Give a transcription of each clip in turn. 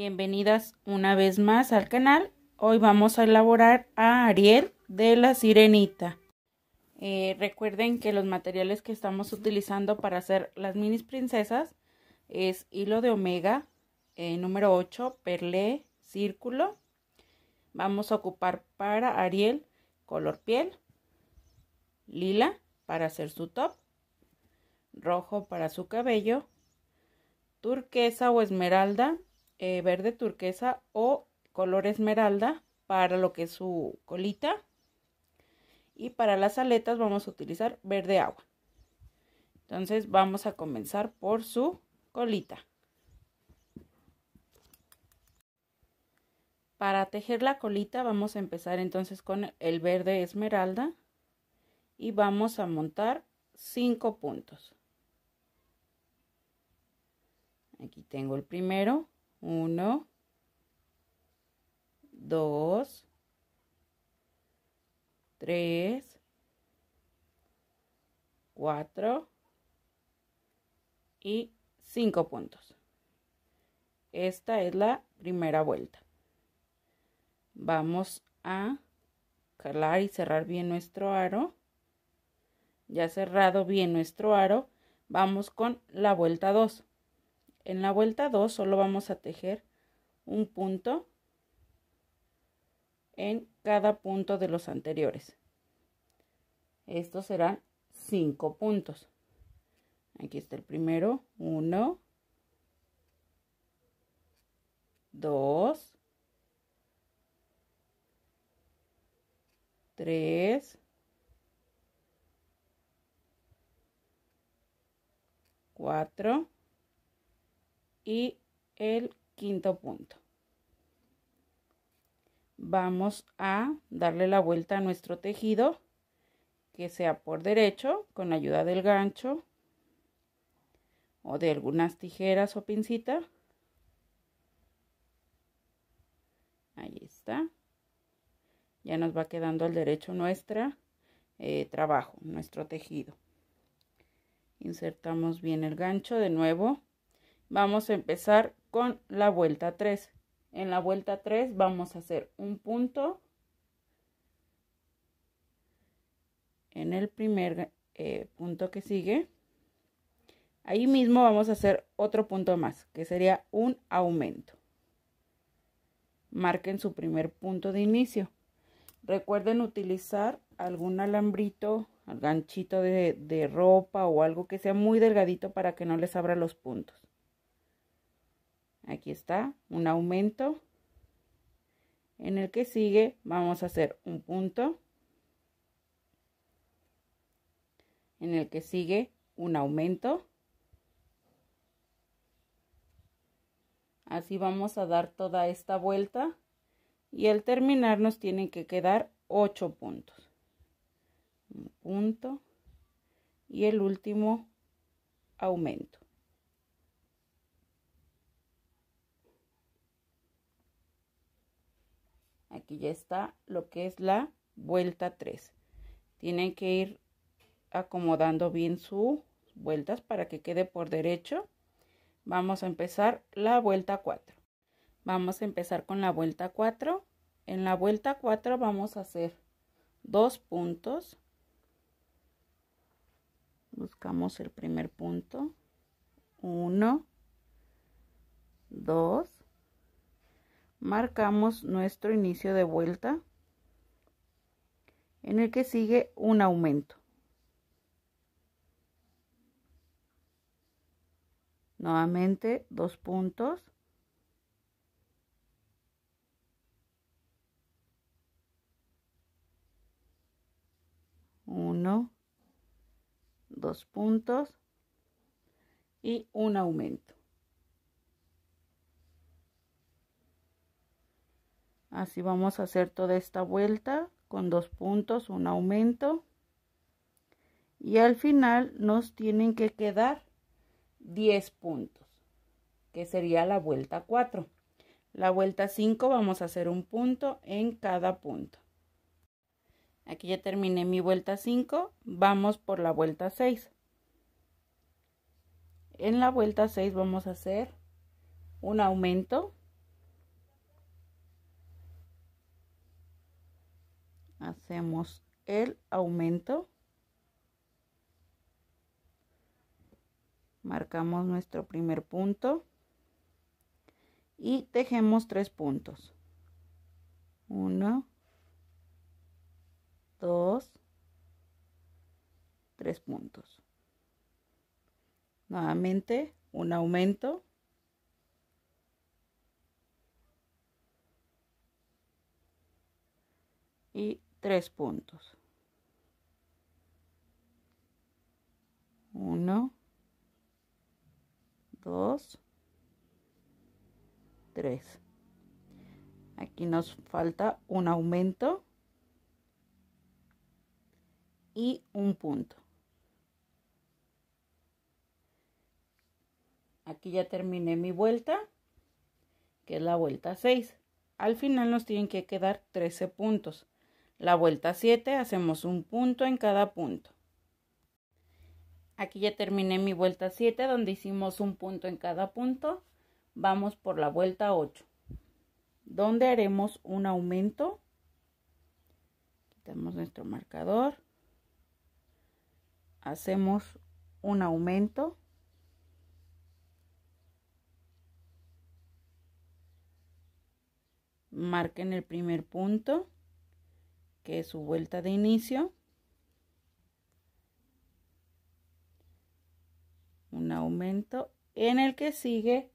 Bienvenidas una vez más al canal. Hoy vamos a elaborar a Ariel de la Sirenita. Eh, recuerden que los materiales que estamos utilizando para hacer las minis princesas es hilo de omega eh, número 8, perlé, círculo. Vamos a ocupar para Ariel color piel, lila para hacer su top, rojo para su cabello, turquesa o esmeralda eh, verde turquesa o color esmeralda para lo que es su colita. Y para las aletas vamos a utilizar verde agua. Entonces vamos a comenzar por su colita. Para tejer la colita vamos a empezar entonces con el verde esmeralda y vamos a montar 5 puntos. Aquí tengo el primero, 1, 2, 3, 4 y 5 puntos. Esta es la primera vuelta. Vamos a calar y cerrar bien nuestro aro. Ya cerrado bien nuestro aro, vamos con la vuelta 2 en la vuelta 2 solo vamos a tejer un punto en cada punto de los anteriores estos serán 5 puntos aquí está el primero 1 2 3 4 y el quinto punto. Vamos a darle la vuelta a nuestro tejido, que sea por derecho, con ayuda del gancho o de algunas tijeras o pincita. Ahí está. Ya nos va quedando al derecho nuestro eh, trabajo, nuestro tejido. Insertamos bien el gancho de nuevo Vamos a empezar con la vuelta 3. En la vuelta 3 vamos a hacer un punto en el primer eh, punto que sigue. Ahí mismo vamos a hacer otro punto más, que sería un aumento. Marquen su primer punto de inicio. Recuerden utilizar algún alambrito, ganchito de ropa o algo que sea muy delgadito para que no les abra los puntos aquí está un aumento en el que sigue vamos a hacer un punto en el que sigue un aumento así vamos a dar toda esta vuelta y al terminar nos tienen que quedar ocho puntos un punto y el último aumento Aquí ya está lo que es la vuelta 3. Tienen que ir acomodando bien sus vueltas para que quede por derecho. Vamos a empezar la vuelta 4. Vamos a empezar con la vuelta 4. En la vuelta 4 vamos a hacer dos puntos. Buscamos el primer punto. 1, 2, marcamos nuestro inicio de vuelta en el que sigue un aumento. Nuevamente dos puntos. Uno, dos puntos y un aumento. así vamos a hacer toda esta vuelta con dos puntos un aumento y al final nos tienen que quedar 10 puntos que sería la vuelta 4 la vuelta 5 vamos a hacer un punto en cada punto aquí ya terminé mi vuelta 5 vamos por la vuelta 6 en la vuelta 6 vamos a hacer un aumento hacemos el aumento marcamos nuestro primer punto y tejemos tres puntos uno, dos, tres puntos nuevamente un aumento y tres puntos. Uno, dos, tres. Aquí nos falta un aumento y un punto. Aquí ya terminé mi vuelta, que es la vuelta 6. Al final nos tienen que quedar 13 puntos. La vuelta 7 hacemos un punto en cada punto. Aquí ya terminé mi vuelta 7 donde hicimos un punto en cada punto. Vamos por la vuelta 8 donde haremos un aumento. Quitamos nuestro marcador. Hacemos un aumento. Marquen el primer punto que es su vuelta de inicio. Un aumento. En el que sigue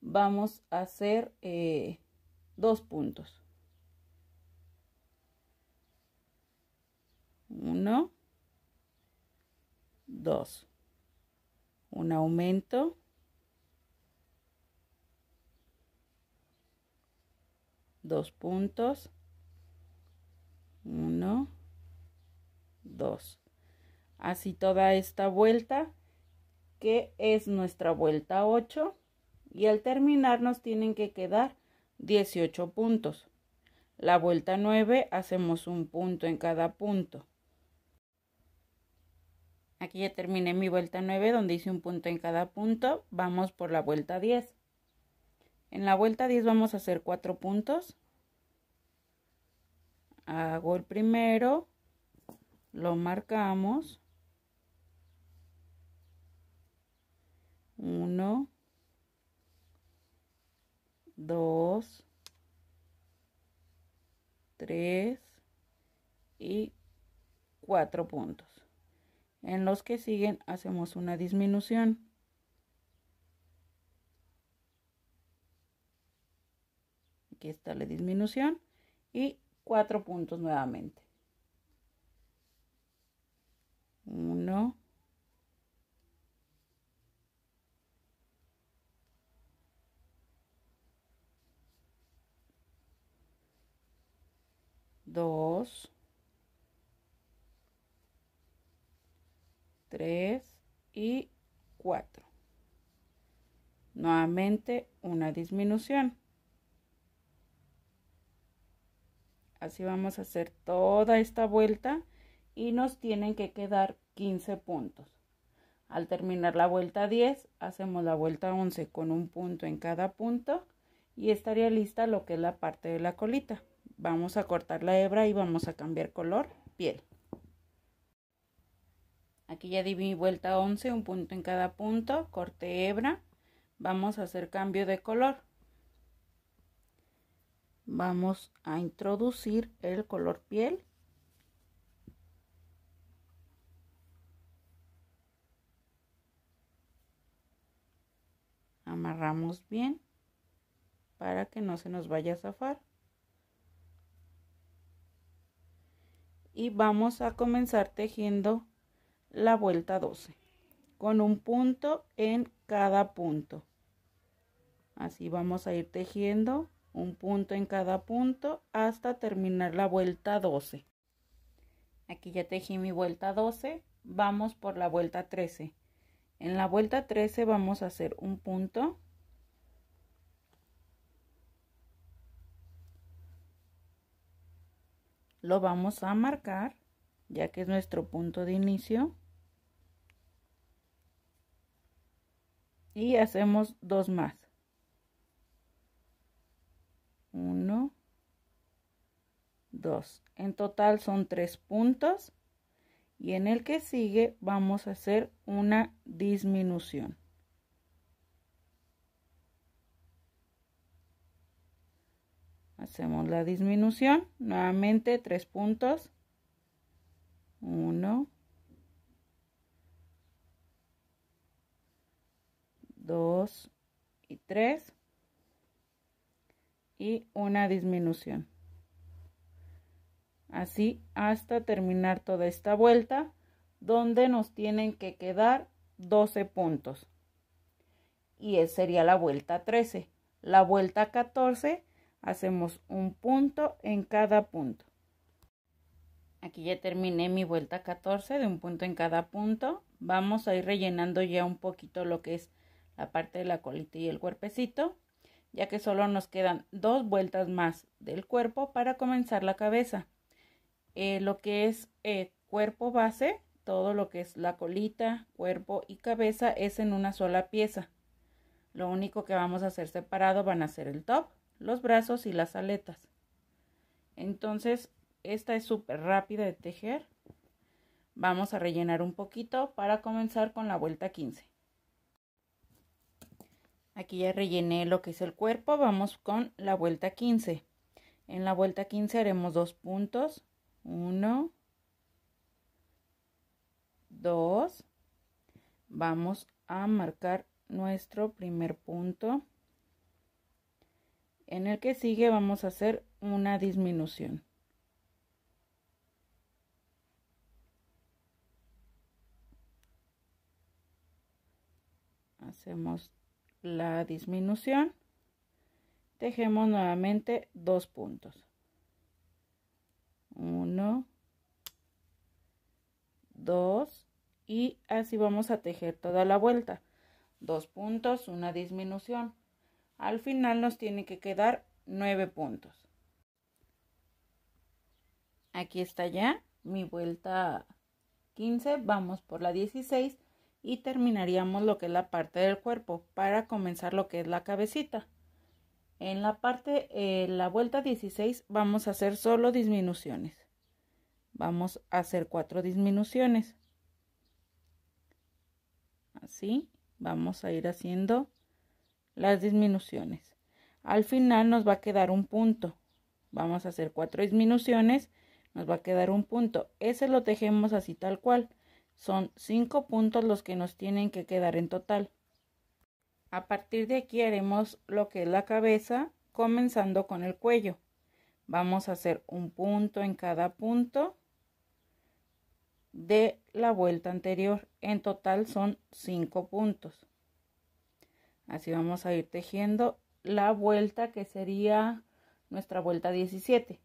vamos a hacer eh, dos puntos. Uno, dos. Un aumento. Dos puntos. 1, 2. Así toda esta vuelta, que es nuestra vuelta 8. Y al terminar nos tienen que quedar 18 puntos. La vuelta 9 hacemos un punto en cada punto. Aquí ya terminé mi vuelta 9 donde hice un punto en cada punto. Vamos por la vuelta 10. En la vuelta 10 vamos a hacer 4 puntos hago el primero, lo marcamos. Uno. Dos. Tres. y cuatro puntos. En los que siguen hacemos una disminución. Aquí está la disminución y 4 puntos nuevamente. 1 2 3 y 4. Nuevamente una disminución. Así vamos a hacer toda esta vuelta y nos tienen que quedar 15 puntos. Al terminar la vuelta 10, hacemos la vuelta 11 con un punto en cada punto y estaría lista lo que es la parte de la colita. Vamos a cortar la hebra y vamos a cambiar color piel. Aquí ya di mi vuelta 11, un punto en cada punto, corte hebra. Vamos a hacer cambio de color vamos a introducir el color piel amarramos bien para que no se nos vaya a zafar y vamos a comenzar tejiendo la vuelta 12 con un punto en cada punto así vamos a ir tejiendo un punto en cada punto hasta terminar la vuelta 12. Aquí ya tejí mi vuelta 12, vamos por la vuelta 13. En la vuelta 13 vamos a hacer un punto. Lo vamos a marcar, ya que es nuestro punto de inicio. Y hacemos dos más. 1, 2. En total son 3 puntos y en el que sigue vamos a hacer una disminución. Hacemos la disminución, nuevamente 3 puntos, 1, 2 y 3 y una disminución. Así hasta terminar toda esta vuelta donde nos tienen que quedar 12 puntos. Y esa sería la vuelta 13. La vuelta 14 hacemos un punto en cada punto. Aquí ya terminé mi vuelta 14 de un punto en cada punto. Vamos a ir rellenando ya un poquito lo que es la parte de la colita y el cuerpecito ya que solo nos quedan dos vueltas más del cuerpo para comenzar la cabeza. Eh, lo que es eh, cuerpo base, todo lo que es la colita, cuerpo y cabeza es en una sola pieza. Lo único que vamos a hacer separado van a ser el top, los brazos y las aletas. Entonces, esta es súper rápida de tejer. Vamos a rellenar un poquito para comenzar con la vuelta 15. Aquí ya rellené lo que es el cuerpo, vamos con la vuelta 15. En la vuelta 15 haremos dos puntos, 1, 2, vamos a marcar nuestro primer punto. En el que sigue vamos a hacer una disminución. Hacemos la disminución tejemos nuevamente dos puntos uno dos y así vamos a tejer toda la vuelta dos puntos una disminución al final nos tiene que quedar nueve puntos aquí está ya mi vuelta 15 vamos por la 16 y terminaríamos lo que es la parte del cuerpo para comenzar lo que es la cabecita. En la parte, eh, la vuelta 16 vamos a hacer solo disminuciones. Vamos a hacer cuatro disminuciones. Así vamos a ir haciendo las disminuciones. Al final nos va a quedar un punto. Vamos a hacer cuatro disminuciones, nos va a quedar un punto. Ese lo tejemos así tal cual. Son cinco puntos los que nos tienen que quedar en total. A partir de aquí haremos lo que es la cabeza, comenzando con el cuello. Vamos a hacer un punto en cada punto de la vuelta anterior. En total son cinco puntos. Así vamos a ir tejiendo la vuelta que sería nuestra vuelta 17.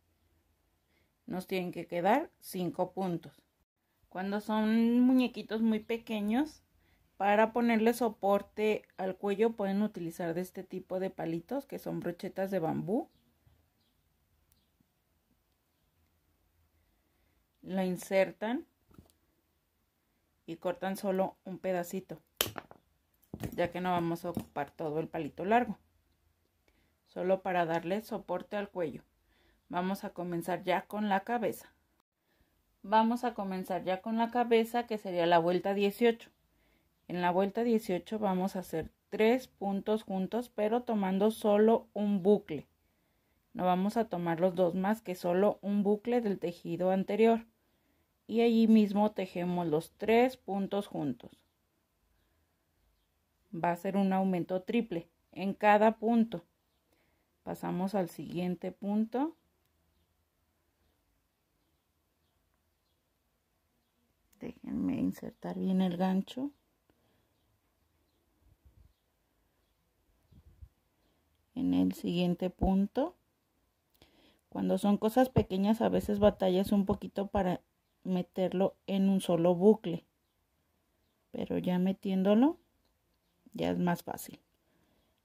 Nos tienen que quedar cinco puntos cuando son muñequitos muy pequeños, para ponerle soporte al cuello pueden utilizar de este tipo de palitos que son brochetas de bambú. La insertan y cortan solo un pedacito, ya que no vamos a ocupar todo el palito largo, solo para darle soporte al cuello. Vamos a comenzar ya con la cabeza vamos a comenzar ya con la cabeza que sería la vuelta 18. En la vuelta 18 vamos a hacer tres puntos juntos pero tomando solo un bucle. No vamos a tomar los dos más que solo un bucle del tejido anterior. Y allí mismo tejemos los tres puntos juntos. Va a ser un aumento triple en cada punto. Pasamos al siguiente punto déjenme insertar bien el gancho en el siguiente punto cuando son cosas pequeñas a veces batallas un poquito para meterlo en un solo bucle pero ya metiéndolo ya es más fácil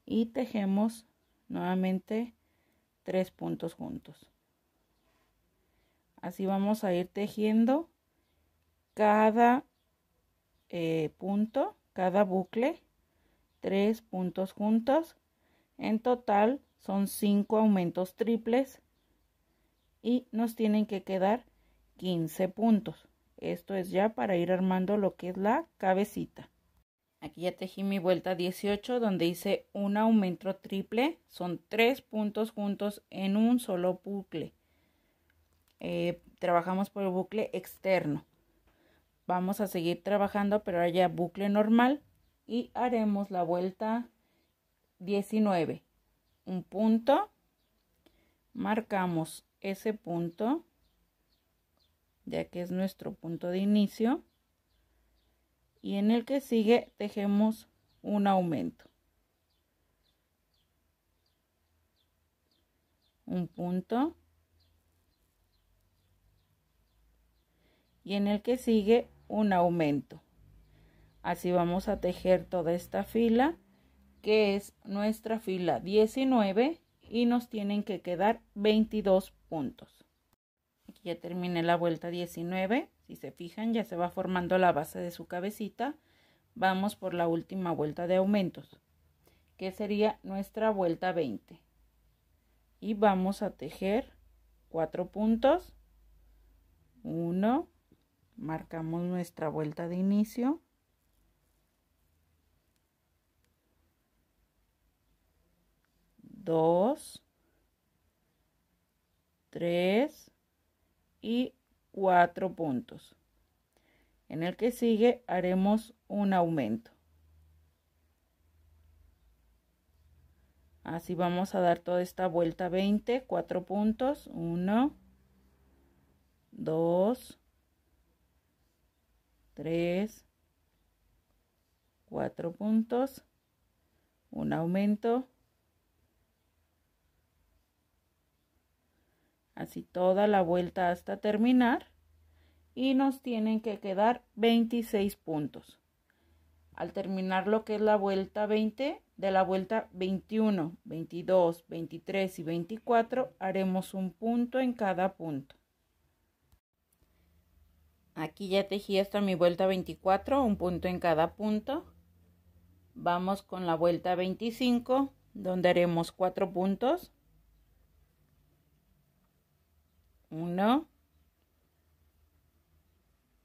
y tejemos nuevamente tres puntos juntos así vamos a ir tejiendo cada eh, punto, cada bucle, tres puntos juntos. En total son cinco aumentos triples y nos tienen que quedar 15 puntos. Esto es ya para ir armando lo que es la cabecita. Aquí ya tejí mi vuelta 18 donde hice un aumento triple. Son tres puntos juntos en un solo bucle. Eh, trabajamos por el bucle externo vamos a seguir trabajando pero haya bucle normal y haremos la vuelta 19 un punto marcamos ese punto ya que es nuestro punto de inicio y en el que sigue tejemos un aumento un punto y en el que sigue un aumento. Así vamos a tejer toda esta fila que es nuestra fila 19 y nos tienen que quedar 22 puntos. Aquí ya terminé la vuelta 19. Si se fijan ya se va formando la base de su cabecita. Vamos por la última vuelta de aumentos que sería nuestra vuelta 20 y vamos a tejer cuatro puntos 1 marcamos nuestra vuelta de inicio dos tres y cuatro puntos en el que sigue haremos un aumento así vamos a dar toda esta vuelta 20 cuatro puntos 1 2 3, 4 puntos, un aumento. Así toda la vuelta hasta terminar. Y nos tienen que quedar 26 puntos. Al terminar lo que es la vuelta 20, de la vuelta 21, 22, 23 y 24 haremos un punto en cada punto aquí ya tejí hasta mi vuelta 24 un punto en cada punto vamos con la vuelta 25 donde haremos cuatro puntos 1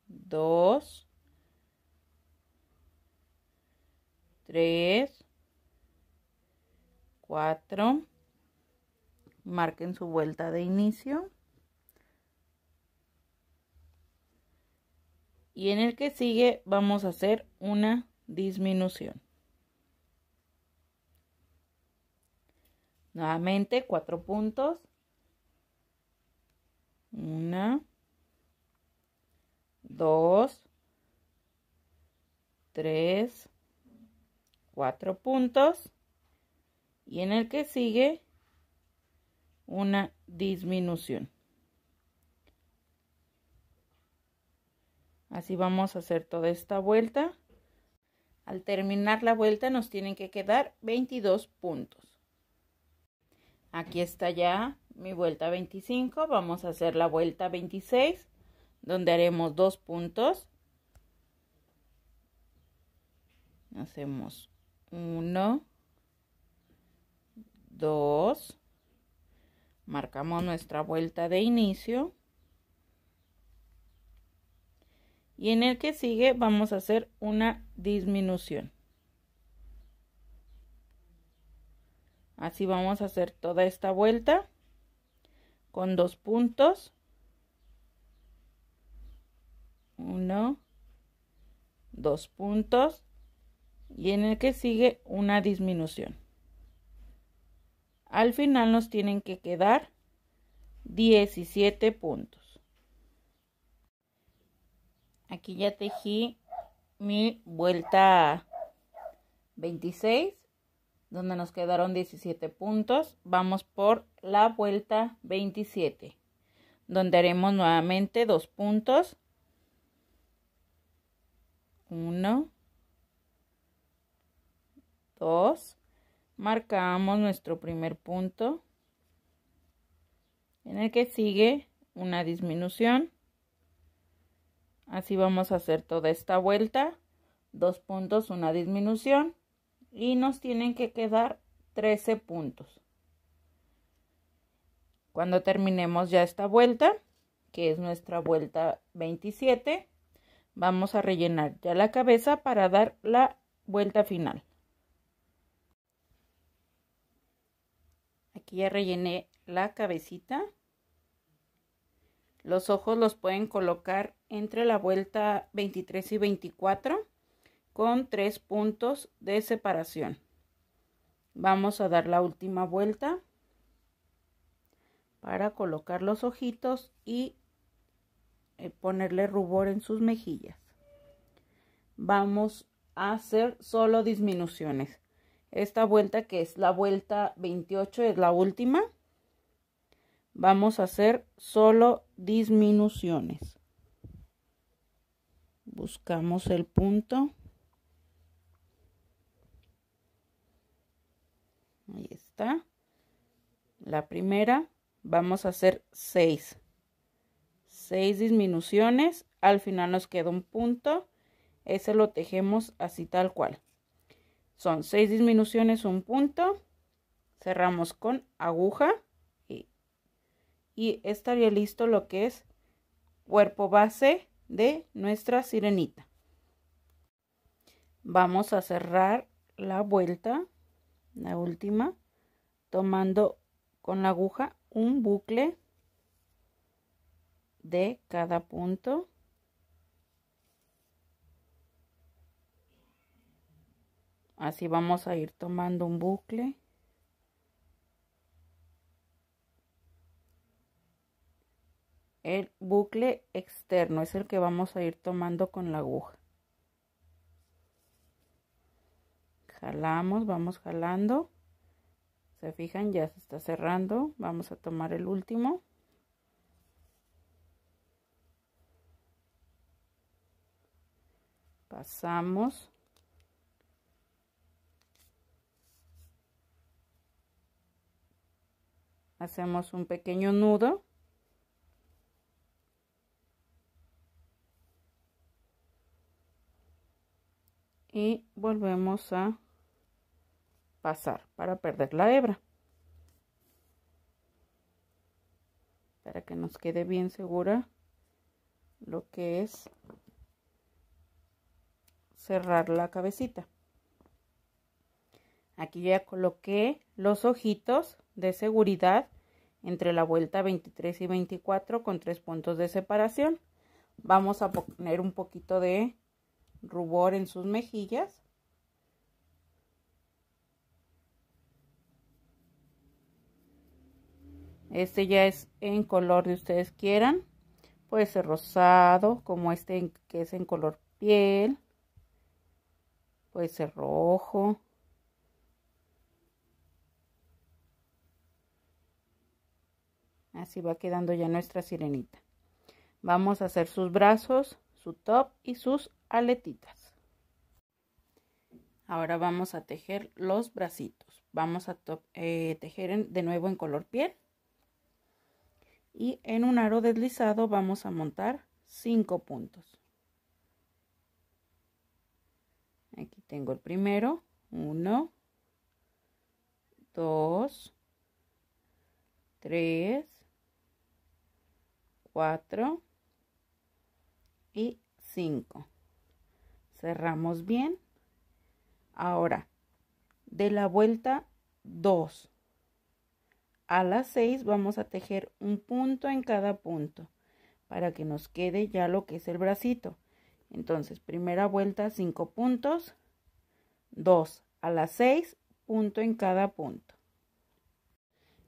2 3 4 marquen su vuelta de inicio y en el que sigue vamos a hacer una disminución. Nuevamente cuatro puntos. Una, dos, tres, cuatro puntos. Y en el que sigue una disminución. Así vamos a hacer toda esta vuelta. Al terminar la vuelta nos tienen que quedar 22 puntos. Aquí está ya mi vuelta 25. Vamos a hacer la vuelta 26, donde haremos dos puntos. Hacemos uno, dos. Marcamos nuestra vuelta de inicio. y en el que sigue vamos a hacer una disminución. Así vamos a hacer toda esta vuelta con dos puntos. Uno, dos puntos y en el que sigue una disminución. Al final nos tienen que quedar 17 puntos aquí ya tejí mi vuelta 26 donde nos quedaron 17 puntos vamos por la vuelta 27 donde haremos nuevamente dos puntos 1, 2, marcamos nuestro primer punto en el que sigue una disminución así vamos a hacer toda esta vuelta dos puntos una disminución y nos tienen que quedar 13 puntos cuando terminemos ya esta vuelta que es nuestra vuelta 27 vamos a rellenar ya la cabeza para dar la vuelta final aquí ya rellené la cabecita los ojos los pueden colocar entre la vuelta 23 y 24 con tres puntos de separación. Vamos a dar la última vuelta para colocar los ojitos y eh, ponerle rubor en sus mejillas. Vamos a hacer solo disminuciones. Esta vuelta que es la vuelta 28 es la última vamos a hacer solo disminuciones. Buscamos el punto. Ahí está. La primera vamos a hacer seis. Seis disminuciones. Al final nos queda un punto. Ese lo tejemos así tal cual. Son seis disminuciones, un punto. Cerramos con aguja y estaría listo lo que es cuerpo base de nuestra sirenita. Vamos a cerrar la vuelta, la última, tomando con la aguja un bucle de cada punto. Así vamos a ir tomando un bucle. El bucle externo es el que vamos a ir tomando con la aguja. Jalamos, vamos jalando. Se fijan, ya se está cerrando. Vamos a tomar el último. Pasamos. Hacemos un pequeño nudo. y volvemos a pasar para perder la hebra para que nos quede bien segura lo que es cerrar la cabecita aquí ya coloqué los ojitos de seguridad entre la vuelta 23 y 24 con tres puntos de separación vamos a poner un poquito de rubor en sus mejillas. Este ya es en color de ustedes quieran. Puede ser rosado, como este que es en color piel. Puede ser rojo. Así va quedando ya nuestra sirenita. Vamos a hacer sus brazos, su top y sus aletitas. Ahora vamos a tejer los bracitos. Vamos a eh, tejer de nuevo en color piel. Y en un aro deslizado vamos a montar 5 puntos. Aquí tengo el primero. 1, 2, 3, 4 y 5. Cerramos bien. Ahora, de la vuelta 2 a las 6 vamos a tejer un punto en cada punto para que nos quede ya lo que es el bracito. Entonces, primera vuelta 5 puntos, 2 a las 6, punto en cada punto.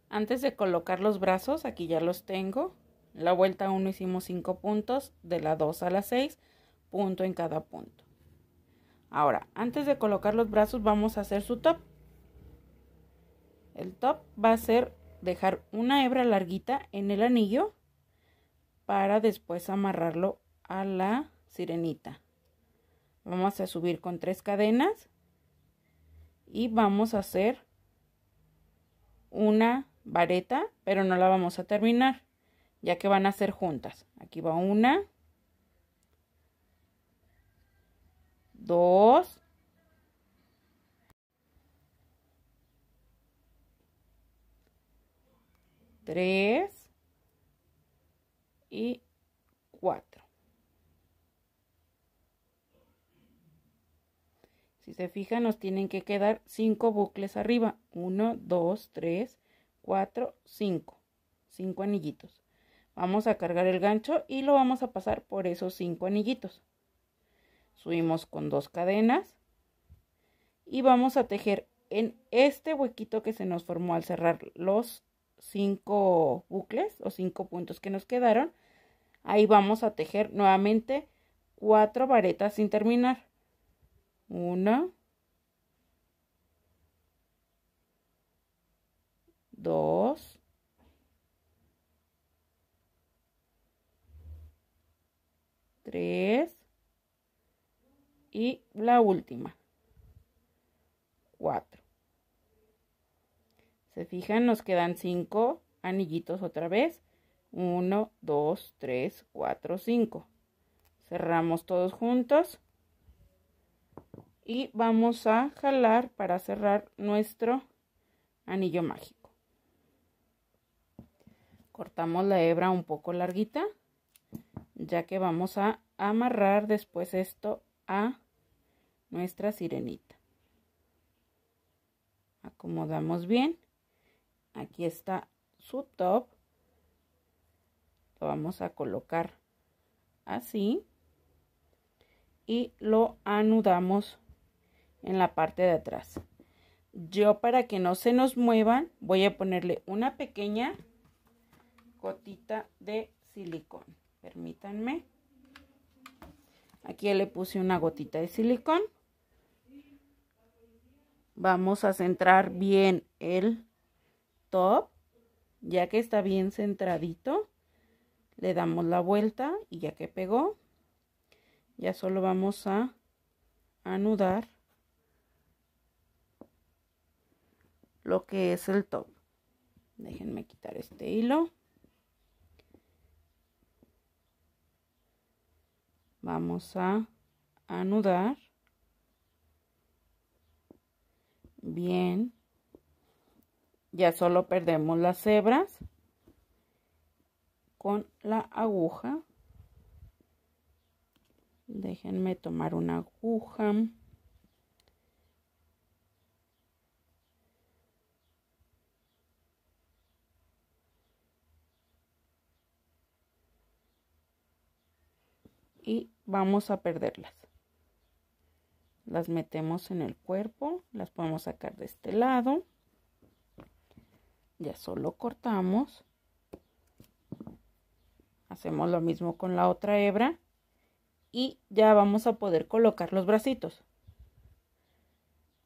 Antes de colocar los brazos, aquí ya los tengo. La vuelta 1 hicimos 5 puntos, de la 2 a la 6, punto en cada punto. Ahora, antes de colocar los brazos vamos a hacer su top. El top va a ser dejar una hebra larguita en el anillo para después amarrarlo a la sirenita. Vamos a subir con tres cadenas y vamos a hacer una vareta, pero no la vamos a terminar, ya que van a ser juntas. Aquí va una, 2, 3 y 4. Si se fijan, nos tienen que quedar 5 bucles arriba. 1, 2, 3, 4, 5. 5 anillitos. Vamos a cargar el gancho y lo vamos a pasar por esos 5 anillitos subimos con dos cadenas y vamos a tejer en este huequito que se nos formó al cerrar los cinco bucles o cinco puntos que nos quedaron ahí vamos a tejer nuevamente cuatro varetas sin terminar una dos tres y la última. 4. Se fijan, nos quedan 5 anillitos otra vez. 1, 2, 3, 4, 5. Cerramos todos juntos. Y vamos a jalar para cerrar nuestro anillo mágico. Cortamos la hebra un poco larguita, ya que vamos a amarrar después esto a nuestra sirenita. Acomodamos bien. Aquí está su top. Lo vamos a colocar así. Y lo anudamos en la parte de atrás. Yo para que no se nos muevan voy a ponerle una pequeña gotita de silicón. Permítanme. Aquí le puse una gotita de silicón. Vamos a centrar bien el top. Ya que está bien centradito, le damos la vuelta y ya que pegó, ya solo vamos a anudar lo que es el top. Déjenme quitar este hilo. vamos a anudar bien ya solo perdemos las cebras con la aguja déjenme tomar una aguja y vamos a perderlas. Las metemos en el cuerpo, las podemos sacar de este lado. Ya solo cortamos. Hacemos lo mismo con la otra hebra y ya vamos a poder colocar los bracitos.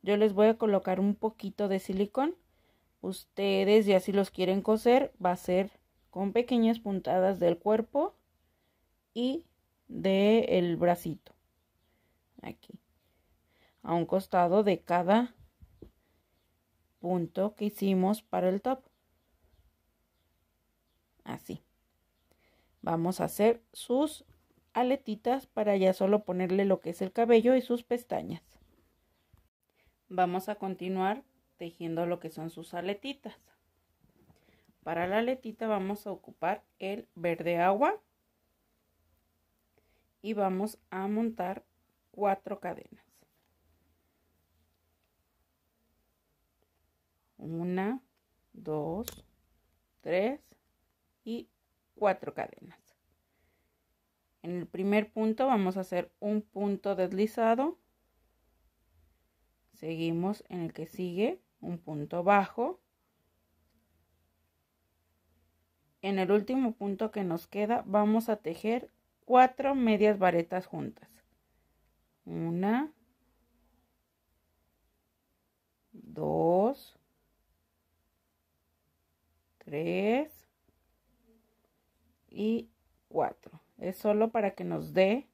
Yo les voy a colocar un poquito de silicón. Ustedes ya si los quieren coser va a ser con pequeñas puntadas del cuerpo y del bracito. Aquí. A un costado de cada punto que hicimos para el top. Así. Vamos a hacer sus aletitas para ya solo ponerle lo que es el cabello y sus pestañas. Vamos a continuar tejiendo lo que son sus aletitas. Para la aletita vamos a ocupar el verde agua y vamos a montar cuatro cadenas. Una, dos, tres y cuatro cadenas. En el primer punto vamos a hacer un punto deslizado. Seguimos en el que sigue un punto bajo. En el último punto que nos queda vamos a tejer cuatro medias varetas juntas. Una, dos, tres y cuatro. Es solo para que nos dé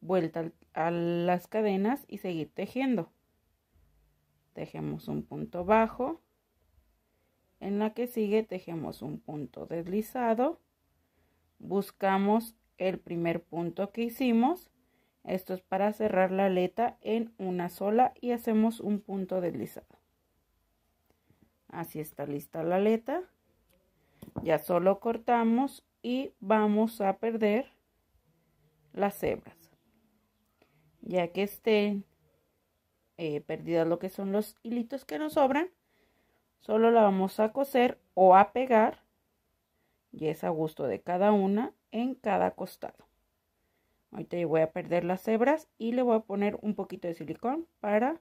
vuelta a las cadenas y seguir tejiendo. Tejemos un punto bajo. En la que sigue tejemos un punto deslizado. Buscamos el primer punto que hicimos. Esto es para cerrar la aleta en una sola y hacemos un punto deslizado. Así está lista la aleta. Ya solo cortamos y vamos a perder las hebras. Ya que estén eh, perdidas lo que son los hilitos que nos sobran, solo la vamos a coser o a pegar. Y es a gusto de cada una en cada costado. Ahorita te voy a perder las hebras y le voy a poner un poquito de silicón para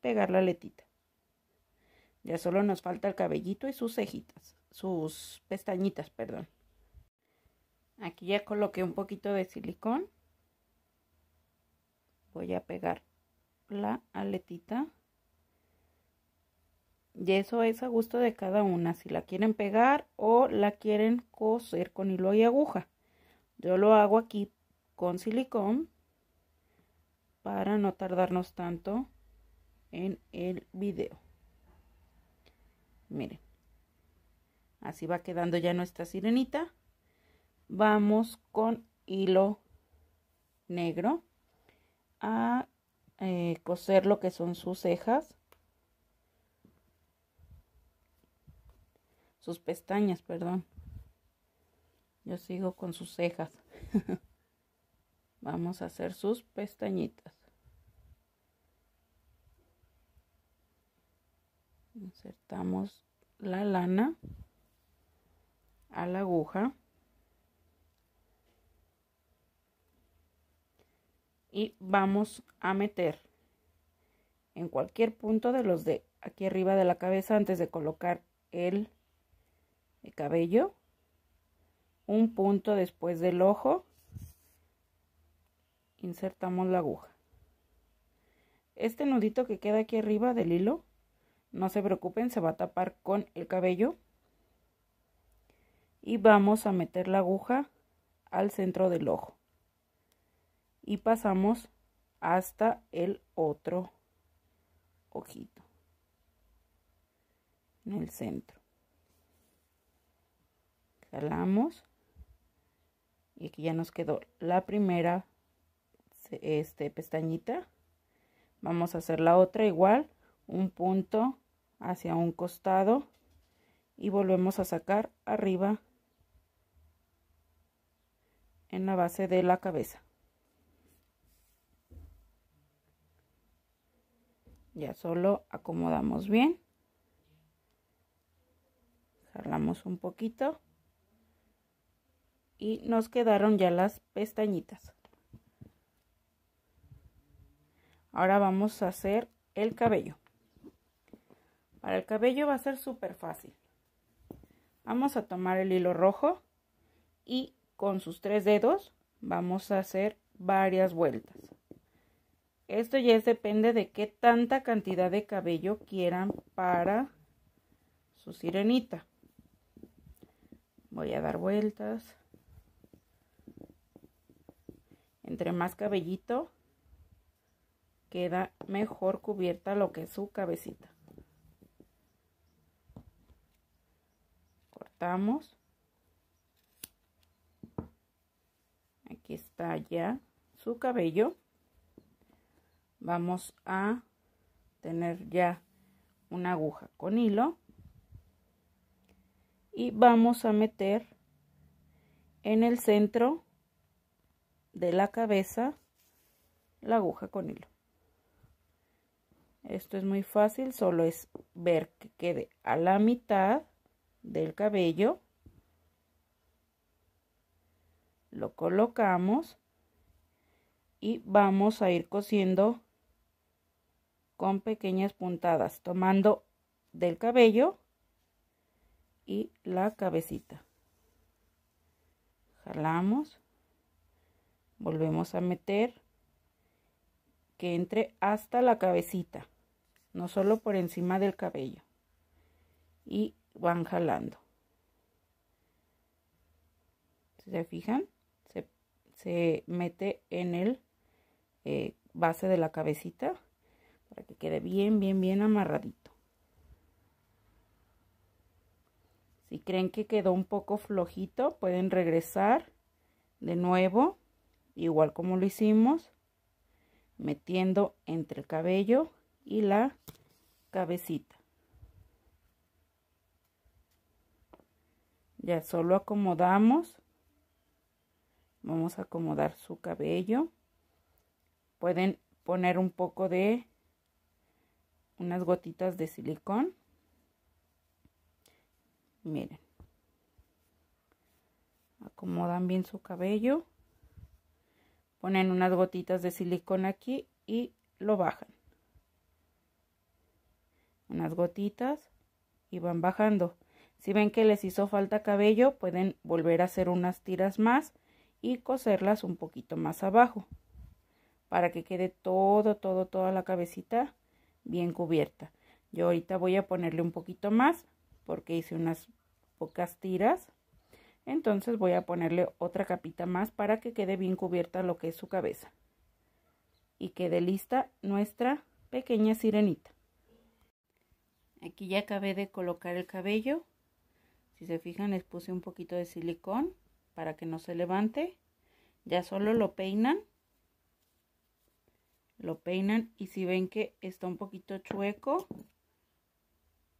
pegar la letita. Ya solo nos falta el cabellito y sus cejitas, sus pestañitas, perdón. Aquí ya coloqué un poquito de silicón. Voy a pegar la aletita. Y eso es a gusto de cada una, si la quieren pegar o la quieren coser con hilo y aguja. Yo lo hago aquí con silicón para no tardarnos tanto en el video. Miren, así va quedando ya nuestra sirenita. Vamos con hilo negro a eh, coser lo que son sus cejas sus pestañas, perdón. Yo sigo con sus cejas. Vamos a hacer sus pestañitas. Insertamos la lana a la aguja. Y vamos a meter en cualquier punto de los de aquí arriba de la cabeza antes de colocar el cabello, un punto después del ojo, insertamos la aguja. Este nudito que queda aquí arriba del hilo, no se preocupen, se va a tapar con el cabello. Y vamos a meter la aguja al centro del ojo. Y pasamos hasta el otro ojito. En el centro. Y aquí ya nos quedó la primera este, pestañita. Vamos a hacer la otra igual. Un punto hacia un costado. Y volvemos a sacar arriba en la base de la cabeza. Ya solo acomodamos bien. Jalamos un poquito y nos quedaron ya las pestañitas. Ahora vamos a hacer el cabello. Para el cabello va a ser súper fácil. Vamos a tomar el hilo rojo y con sus tres dedos vamos a hacer varias vueltas. Esto ya depende de qué tanta cantidad de cabello quieran para su sirenita. Voy a dar vueltas. Entre más cabellito, queda mejor cubierta lo que es su cabecita. Cortamos. Aquí está ya su cabello. Vamos a tener ya una aguja con hilo. Y vamos a meter en el centro de la cabeza la aguja con hilo. Esto es muy fácil, solo es ver que quede a la mitad del cabello. Lo colocamos y vamos a ir cosiendo con pequeñas puntadas, tomando del cabello y la cabecita. Jalamos volvemos a meter que entre hasta la cabecita no solo por encima del cabello y van jalando si se fijan se, mete en el eh, base de la cabecita para que quede bien bien bien amarradito si creen que quedó un poco flojito pueden regresar de nuevo igual como lo hicimos metiendo entre el cabello y la cabecita ya solo acomodamos vamos a acomodar su cabello pueden poner un poco de unas gotitas de silicón miren acomodan bien su cabello ponen unas gotitas de silicona aquí y lo bajan. Unas gotitas y van bajando. Si ven que les hizo falta cabello, pueden volver a hacer unas tiras más y coserlas un poquito más abajo para que quede todo, todo, toda la cabecita bien cubierta. Yo ahorita voy a ponerle un poquito más porque hice unas pocas tiras entonces voy a ponerle otra capita más para que quede bien cubierta lo que es su cabeza. Y quede lista nuestra pequeña sirenita. Aquí ya acabé de colocar el cabello. Si se fijan les puse un poquito de silicón para que no se levante. Ya solo lo peinan. Lo peinan y si ven que está un poquito chueco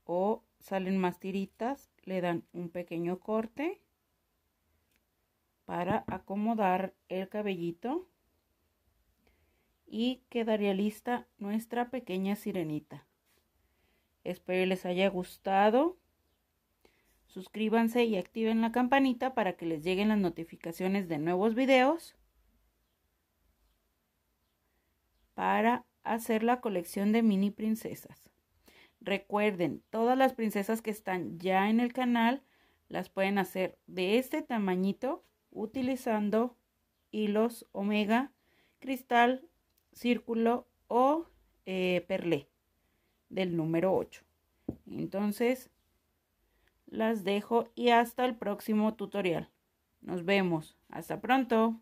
o salen más tiritas, le dan un pequeño corte para acomodar el cabellito y quedaría lista nuestra pequeña sirenita. Espero les haya gustado. Suscríbanse y activen la campanita para que les lleguen las notificaciones de nuevos videos para hacer la colección de mini princesas. Recuerden, todas las princesas que están ya en el canal las pueden hacer de este tamañito utilizando hilos omega, cristal, círculo o eh, perlé del número 8. Entonces, las dejo y hasta el próximo tutorial. Nos vemos. Hasta pronto.